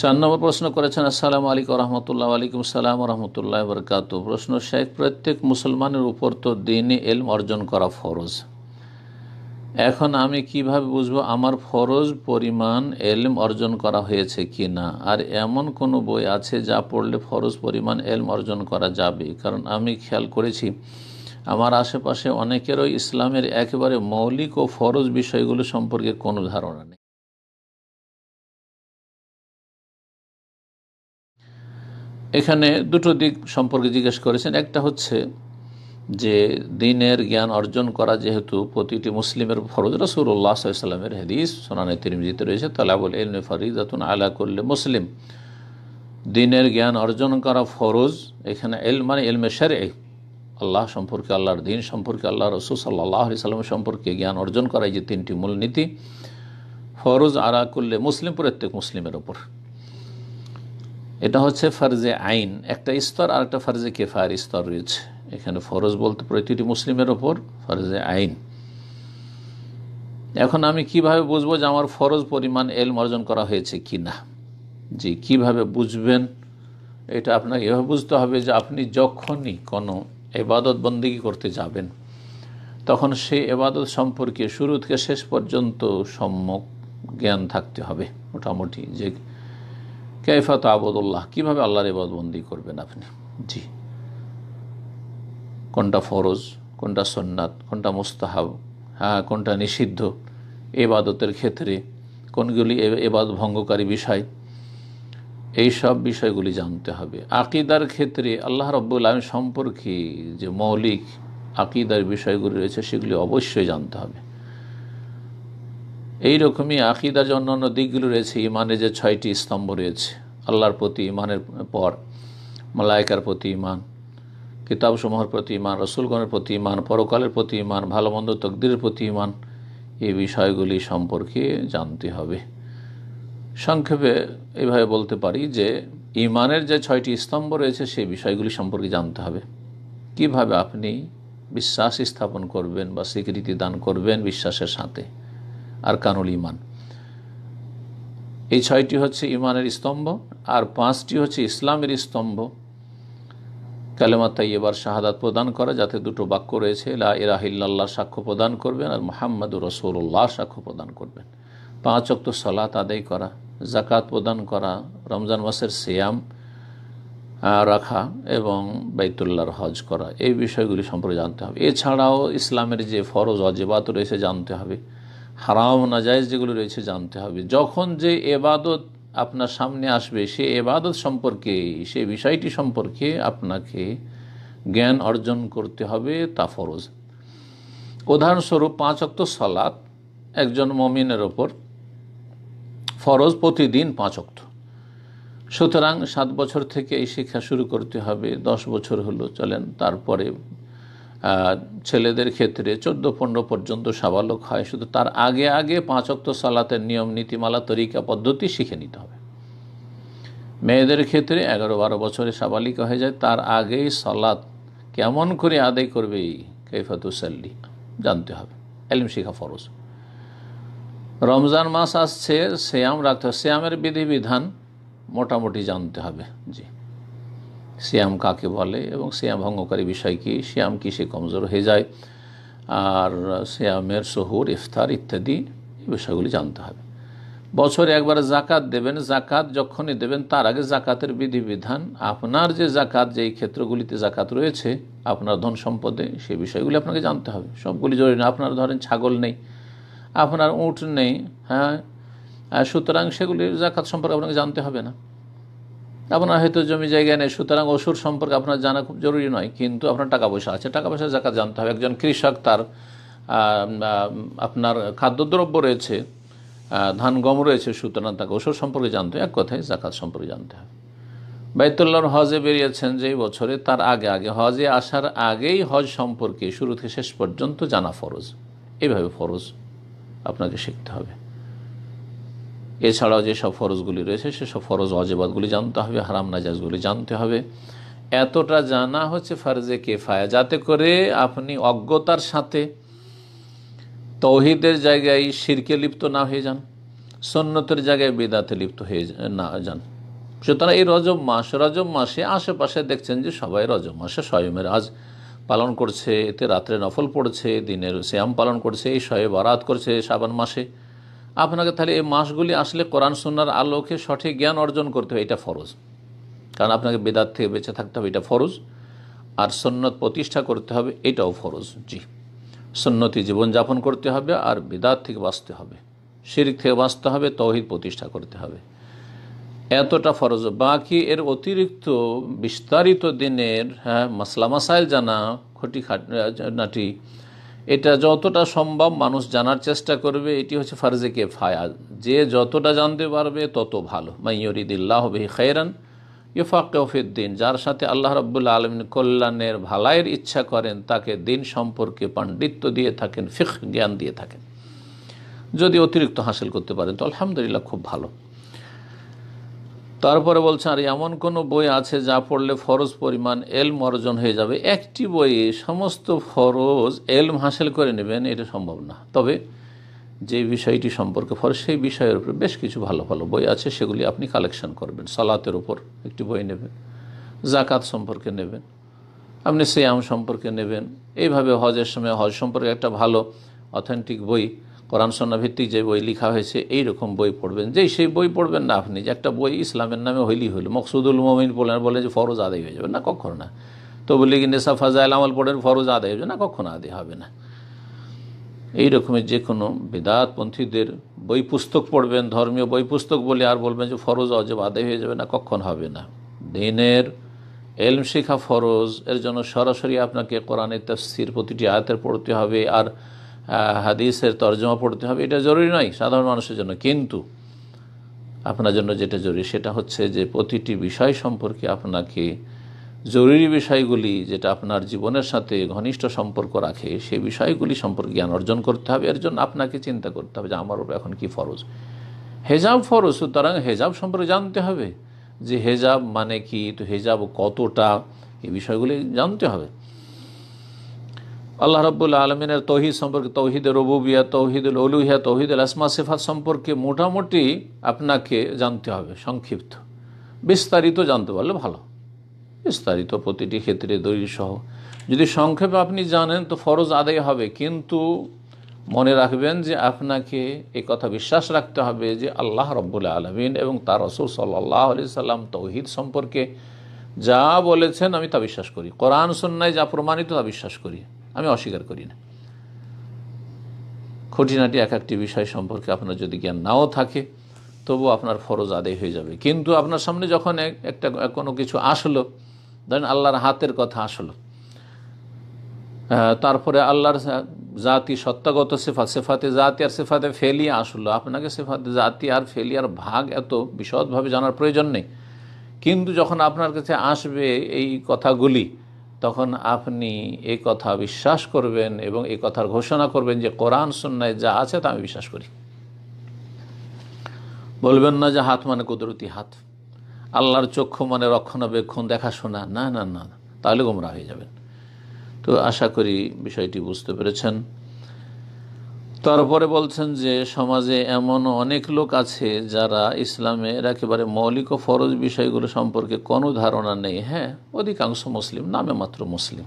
চার নম্বর প্রশ্ন করেছেন আসসালাম আলিক রহমতুল্লাহ আলাইকুম সালাম রহমতুল্লাহ বরকাত প্রশ্ন শেখ প্রত্যেক মুসলমানের উপর তো দিন এলম অর্জন করা ফরজ এখন আমি কিভাবে বুঝবো আমার ফরজ পরিমাণ এলম অর্জন করা হয়েছে কি না আর এমন কোনো বই আছে যা পড়লে ফরজ পরিমাণ এলম অর্জন করা যাবে কারণ আমি খেয়াল করেছি আমার আশেপাশে অনেকেরও ইসলামের একেবারে মৌলিক ও ফরজ বিষয়গুলো সম্পর্কে কোনো ধারণা নেই এখানে দুটো দিক সম্পর্কে জিজ্ঞেস করেছেন একটা হচ্ছে যে দিনের জ্ঞান অর্জন করা যেহেতু প্রতিটি মুসলিমের ফরজ রসুল্লাহ সাল্লামের হদিস সোনানে তিরমিজিতে রয়েছে তালাবুল ইলমে ফরিদাতুন আলা করলে মুসলিম দিনের জ্ঞান অর্জন করা ফরজ এখানে এল মানে এলমে এ আল্লাহ সম্পর্কে আল্লাহর দিন সম্পর্কে আল্লাহ রসুল সাল্লাহ সাল্লাম সম্পর্কে জ্ঞান অর্জন করা যে তিনটি মূলনীতি ফরজ আরা করলে মুসলিম প্রত্যেক মুসলিমের ওপর এটা হচ্ছে ফার্জে আইন একটা স্তর আর একটা ফার্জে কেফার স্তর রয়েছে এখানে ফরজ বলতে প্রতিটি মুসলিমের ওপর ফরজে আইন এখন আমি কিভাবে বুঝবো যে আমার ফরজ পরিমাণ এলম অর্জন করা হয়েছে কি না যে কিভাবে বুঝবেন এটা আপনাকে এভাবে বুঝতে হবে যে আপনি যখনই কোনো এবাদত বন্দিগি করতে যাবেন তখন সেই এবাদত সম্পর্কে শুরু থেকে শেষ পর্যন্ত সম্যক জ্ঞান থাকতে হবে মোটামুটি যে কেফাত আবদুল্লাহ কীভাবে আল্লাহর ইবাদবন্দি করবেন আপনি জি কোনটা ফরজ কোনটা সন্ন্যাত কোনটা মুস্তাহাব হ্যাঁ কোনটা নিষিদ্ধ এবাদতের ক্ষেত্রে কোনগুলি এবাদ ভঙ্গকারী বিষয় এই সব বিষয়গুলি জানতে হবে আকিদার ক্ষেত্রে আল্লাহ রব্বুল আলম সম্পর্কে যে মৌলিক আকিদার বিষয়গুলি রয়েছে সেগুলি অবশ্যই জানতে হবে এইরকমই আকিদার যে অন্যান্য দিকগুলো রয়েছে ইমানে যে ছয়টি স্তম্ভ রয়েছে আল্লাহর প্রতি ইমানের পর মালায়কার প্রতি ইমান কিতাবসমূহের প্রতি ইমান রসুলগণের প্রতি ইমান পরকালের প্রতি ইমান ভালো মন্দ তকদিরের প্রতি ইমান এই বিষয়গুলি সম্পর্কে জানতে হবে সংক্ষেপে এভাবে বলতে পারি যে ইমানের যে ছয়টি স্তম্ভ রয়েছে সেই বিষয়গুলি সম্পর্কে জানতে হবে কিভাবে আপনি বিশ্বাস স্থাপন করবেন বা স্বীকৃতি দান করবেন বিশ্বাসের সাথে আর কানুল ইমান এই ছয়টি হচ্ছে ইমানের স্তম্ভ আর পাঁচটি হচ্ছে ইসলামের স্তম্ভ কালেমা এবার শাহাদাত প্রদান করা যাতে দুটো বাক্য রয়েছে লা ইরাহিল্লাহ সাক্ষ্য প্রদান করবেন আর মোহাম্মদ রসৌল্লাহ সাক্ষ্য প্রদান করবেন পাঁচ অক্ত সলাত আদায় করা জাকাত প্রদান করা রমজান মাসের সিয়াম রাখা এবং বাইতুল্লাহর হজ করা এই বিষয়গুলি সম্পর্কে জানতে হবে এছাড়াও ইসলামের যে ফরজ অজেবাত রয়েছে জানতে হবে হারাম নাজায়জ যেগুলো রয়েছে জানতে হবে যখন যে এবাদত আপনার সামনে আসবে সে এবাদত সম্পর্কে সে বিষয়টি সম্পর্কে আপনাকে জ্ঞান অর্জন করতে হবে তা ফরজ উদাহরণস্বরূপ পাঁচ অক্ত সলাৎ একজন মমিনের ওপর ফরজ প্রতিদিন পাঁচ অক্ত সুতরাং সাত বছর থেকে এই শিক্ষা শুরু করতে হবে দশ বছর হলো চলেন তারপরে ছেলেদের ক্ষেত্রে চোদ্দ পনেরো পর্যন্ত সাবালক হয় শুধু তার আগে আগে পাঁচ অক্ত সালাতের নিয়ম নীতিমালা তরিকা পদ্ধতি শিখে নিতে হবে মেয়েদের ক্ষেত্রে এগারো বারো বছরে সাবালিকা হয়ে যায় তার আগেই সালাত কেমন করে আদায় করবে কৈফাতুসাল্লি জানতে হবে এলিম শিখা ফরজ রমজান মাস আসছে শ্যাম রাখতে হবে শ্যামের বিধিবিধান মোটামুটি জানতে হবে জি শ্যাম কাকে বলে এবং শ্যাম ভঙ্গকারী বিষয় কী কি কী সে কমজোর হয়ে যায় আর শ্যামের শহুর ইফতার ইত্যাদি বিষয়গুলি জানতে হবে বছরে একবার জাকাত দেবেন জাকাত যখনই দেবেন তার আগে জাকাতের বিধিবিধান আপনার যে জাকাত যেই ক্ষেত্রগুলিতে জাকাত রয়েছে আপনার ধন সম্পদে সেই বিষয়গুলি আপনাকে জানতে হবে সবগুলি জরুরি আপনার ধরেন ছাগল নেই আপনার উঁট নেই হ্যাঁ সুতরাং সেগুলির জাকাত সম্পর্কে আপনাকে জানতে হবে না আপনার হয়তো জমি জায়গা নেই সুতরাং ওষুধ সম্পর্কে আপনার জানা খুব জরুরি নয় কিন্তু আপনার টাকা পয়সা আছে টাকা পয়সা জাকাত জানতে হবে একজন কৃষক তার আপনার খাদ্যদ্রব্য রয়েছে ধান গম রয়েছে সুতরাং তাকে ওষুধ সম্পর্কে জানতে হবে এক কথায় জাকাত সম্পর্কে জানতে হবে বাইতুল্লাহর হজে বেরিয়েছেন যে বছরে তার আগে আগে হজে আসার আগেই হজ সম্পর্কে শুরু থেকে শেষ পর্যন্ত জানা ফরজ এইভাবে ফরজ আপনাকে শিখতে হবে এছাড়াও যেসব ফরজগুলি রয়েছে সেসব ফরজ অজেবাদগুলি জানতে হবে হারাম নাজাজগুলি জানতে হবে এতটা জানা হচ্ছে ফার্জে কেফায়া যাতে করে আপনি অজ্ঞতার সাথে তৌহিদের জায়গায় শিরকে লিপ্ত না হয়ে যান সন্ন্যতের জায়গায় বেদাতে লিপ্ত হয়ে না যান সুতরাং এই রজব মাস রজব মাসে আশেপাশে দেখছেন যে সবাই রজব মাসে স্বয়মের আজ পালন করছে এতে রাত্রে নফল পড়ছে দিনের শ্যাম পালন করছে এই শয়ে বারাত করছে শ্রাবণ মাসে আপনাকে তাহলে এই মাসগুলি আসলে কোরআন সুনার আলোকে সঠিক জ্ঞান অর্জন করতে হবে এটা ফরজ কারণ আপনাকে বেদার থেকে বেঁচে থাকতে হবে এটা ফরজ আর সন্ন্যত প্রতিষ্ঠা করতে হবে এটাও ফরজ জি সন্ন্যতি জীবনযাপন করতে হবে আর বেদাত থেকে বাঁচতে হবে শিরিক থেকে বাঁচতে হবে তহিদ প্রতিষ্ঠা করতে হবে এতটা ফরজ বাকি এর অতিরিক্ত বিস্তারিত দিনের হ্যাঁ মশলা মাসাইল জানা খটি খাট নাটি এটা যতটা সম্ভব মানুষ জানার চেষ্টা করবে এটি হচ্ছে ফার্জে কে ফায়া যে যতটা জানতে পারবে তত ভালো বি বহি খৈরান ইফাকফিদ্দিন যার সাথে আল্লাহ রব্বুল্লা আলমিন কল্যাণের ভালাইয়ের ইচ্ছা করেন তাকে দিন সম্পর্কে পাণ্ডিত্য দিয়ে থাকেন ফিখ জ্ঞান দিয়ে থাকেন যদি অতিরিক্ত হাসিল করতে পারেন তো আলহামদুলিল্লাহ খুব ভালো তারপরে বলছেন আর এমন কোনো বই আছে যা পড়লে ফরজ পরিমাণ এলম অর্জন হয়ে যাবে একটি বইয়ে সমস্ত ফরজ এলম হাসিল করে নেবেন এটা সম্ভব না তবে যে বিষয়টি সম্পর্কে ফর সেই বিষয়ের উপরে বেশ কিছু ভালো ভালো বই আছে সেগুলি আপনি কালেকশন করবেন সালাতের উপর একটি বই নেবেন জাকাত সম্পর্কে নেবেন আপনি সেয়াম সম্পর্কে নেবেন এইভাবে হজের সময় হজ সম্পর্কে একটা ভালো অথেন্টিক বই কোরআন সন্না ভিত্তিক যে বই লেখা হয়েছে এই রকম বই পড়বেন যেই সেই বই পড়বেন না আপনি যে একটা বই ইসলামের নামে হইলি হইল মকসুদুল মোমিন বলেন বলে যে ফরজ আদায় হয়ে যাবে না কখনো না তো বলি কি নেশা ফাজাইল আমল পড়েন ফরজ আদায় হয়ে যাবে না কখনো আদায় হবে না এই রকমের যে কোনো বেদাতপন্থীদের বই পুস্তক পড়বেন ধর্মীয় বই পুস্তক বলে আর বলবেন যে ফরজ অজব আদায় হয়ে যাবে না কখন হবে না দিনের এলম শিখা ফরজ এর জন্য সরাসরি আপনাকে কোরআনের তফসির প্রতিটি আয়াতের পড়তে হবে আর হাদিসের তর্জমা পড়তে হবে এটা জরুরি নয় সাধারণ মানুষের জন্য কিন্তু আপনার জন্য যেটা জরুরি সেটা হচ্ছে যে প্রতিটি বিষয় সম্পর্কে আপনাকে জরুরি বিষয়গুলি যেটা আপনার জীবনের সাথে ঘনিষ্ঠ সম্পর্ক রাখে সেই বিষয়গুলি সম্পর্কে জ্ঞান অর্জন করতে হবে এর জন্য আপনাকে চিন্তা করতে হবে যে আমার উপর এখন কি ফরজ হেজাব ফরজ সুতরাং হেজাব সম্পর্কে জানতে হবে যে হেজাব মানে কি তো হেজাব কতটা এই বিষয়গুলি জানতে হবে আল্লাহ রব্বুল্লা আলমিনের তৌহিদ সম্পর্কে তৌহিদ রবুবিয়া তৌহিদ অলুহিয়া তৌহিদ আসমা সেফাত সম্পর্কে মোটামুটি আপনাকে জানতে হবে সংক্ষিপ্ত বিস্তারিত জানতে পারলে ভালো বিস্তারিত প্রতিটি ক্ষেত্রে দৈর্ঘ্য সহ যদি সংক্ষেপে আপনি জানেন তো ফরজ আদায় হবে কিন্তু মনে রাখবেন যে আপনাকে এ কথা বিশ্বাস রাখতে হবে যে আল্লাহ রব্বুল আলমিন এবং তার রসুল সাল্লাহ আলি সাল্লাম তৌহিদ সম্পর্কে যা বলেছেন আমি তা বিশ্বাস করি কোরআন সন্ন্যায় যা প্রমাণিত তা বিশ্বাস করি আমি অস্বীকার করি না খুঁটিনাটি এক একটি বিষয় সম্পর্কে আপনার যদি জ্ঞান নাও থাকে তবু আপনার ফরজ আদায় হয়ে যাবে কিন্তু আপনার সামনে যখন একটা কোনো কিছু আসলো ধরেন আল্লাহর হাতের কথা আসলো তারপরে আল্লাহর জাতি সত্তাগত সেফা সেফাতে জাতি আর সেফাতে ফেলিয়ে আসলো আপনাকে সেফাতে জাতি আর ফেলিয়ার ভাগ এত বিশদভাবে জানার প্রয়োজন নেই কিন্তু যখন আপনার কাছে আসবে এই কথাগুলি তখন আপনি এ কথা বিশ্বাস করবেন এবং এ কথার ঘোষণা করবেন যে কোরআন সন্ন্যায় যা আছে তা আমি বিশ্বাস করি বলবেন না যে হাত মানে কুদরতি হাত আল্লাহর চক্ষু মানে রক্ষণাবেক্ষণ দেখাশোনা না না না তাহলে গোমরা হয়ে যাবেন তো আশা করি বিষয়টি বুঝতে পেরেছেন তারপরে বলছেন যে সমাজে এমন অনেক লোক আছে যারা ইসলামের একেবারে মৌলিক ও ফরজ বিষয়গুলো সম্পর্কে কোনো ধারণা নেই হ্যাঁ অধিকাংশ মুসলিম নামে মাত্র মুসলিম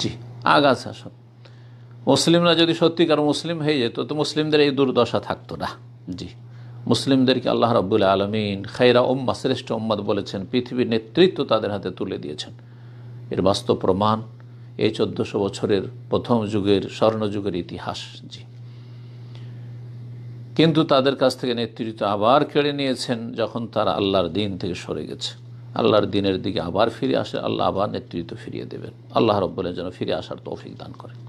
জি আগাছা সব মুসলিমরা যদি সত্যিকার মুসলিম হয়ে যেত তো মুসলিমদের এই দুর্দশা থাকতো না জি মুসলিমদেরকে আল্লাহ রাবুল আলমিন খাইরা ওম্মা শ্রেষ্ঠ ওম্মাদ বলেছেন পৃথিবীর নেতৃত্ব তাদের হাতে তুলে দিয়েছেন এর বাস্তব প্রমাণ এই চোদ্দশো বছরের প্রথম যুগের স্বর্ণযুগের ইতিহাস জি কিন্তু তাদের কাছ থেকে নেতৃত্ব আবার কেড়ে নিয়েছেন যখন তারা আল্লাহর দিন থেকে সরে গেছে আল্লাহর দিনের দিকে আবার ফিরে আসে আল্লাহ আবার নেতৃত্ব ফিরিয়ে দেবেন আল্লাহ রব্বলের যেন ফিরে আসার তৌফিক দান করেন